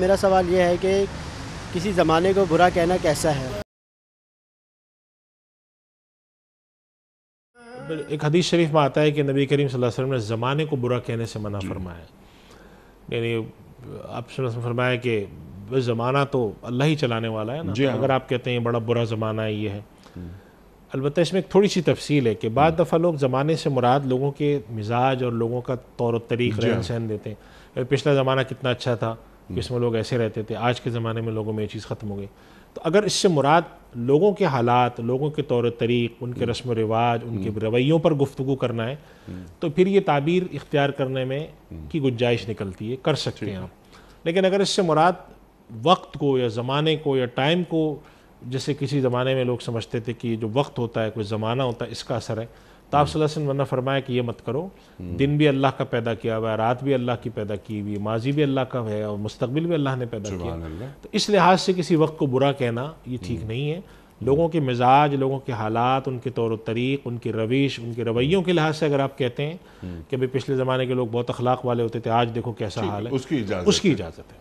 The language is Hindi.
मेरा सवाल ये है कि किसी ज़माने को बुरा कहना कैसा है एक हदीस शरीफ में आता है कि नबी करीम सल्लल्लाहु अलैहि वसल्लम ने ज़माने को बुरा कहने से मना फरमाया यानी आप फरमाया कि ज़माना तो अल्लाह ही चलाने वाला है ना हाँ। अगर आप कहते हैं बड़ा बुरा ज़माना है ये है अलबत् इसमें एक थोड़ी सी तफसील है कि बाद दफ़ा लोग ज़माने से मुराद लोगों के मिजाज और लोगों का तौर तरीक़ रहन हाँ। सहन देते हैं पिछला ज़माना कितना अच्छा था इसमें लोग ऐसे रहते थे आज के ज़माने में लोगों में ये चीज़ ख़त्म हो गई तो अगर इससे मुराद लोगों के हालात लोगों के तौर तरीक़ उनके हम्म। रस्म रिवाज उनके हम्म। रवैयों पर गुफ्तु करना है हम्म। तो फिर ये ताबीर इख्तियार करने में की गुंजाइश निकलती है कर सकते हैं आप लेकिन अगर इससे मुराद वक्त को या ज़माने को या टाइम को जैसे किसी ज़माने में लोग समझते थे कि जो वक्त होता है कोई ज़माना होता है इसका असर है तो आप सल्लल्लाहु अलैहि वसल्लम फरमाया कि ये मत करो हम्म। दिन भी अल्लाह का पैदा किया हुआ है रात भी अल्लाह की पैदा की हुई है माजी भी अल्लाह का है और मुस्तबिल भी अल्लाह ने पैदा किया तो इस लिहाज से किसी वक्त को बुरा कहना ये ठीक हम्म। नहीं है लोगों के मिजाज लोगों के हालात उनके तौर तरीक़ उनकी रविश उनके रवैयों के लिहाज से अगर आप कहते हैं हम्म। कि भाई पिछले ज़माने के लोग बहुत अखलाक वाले होते थे आज देखो कैसा हाल है उसकी इजाज़त उसकी इजाज़त है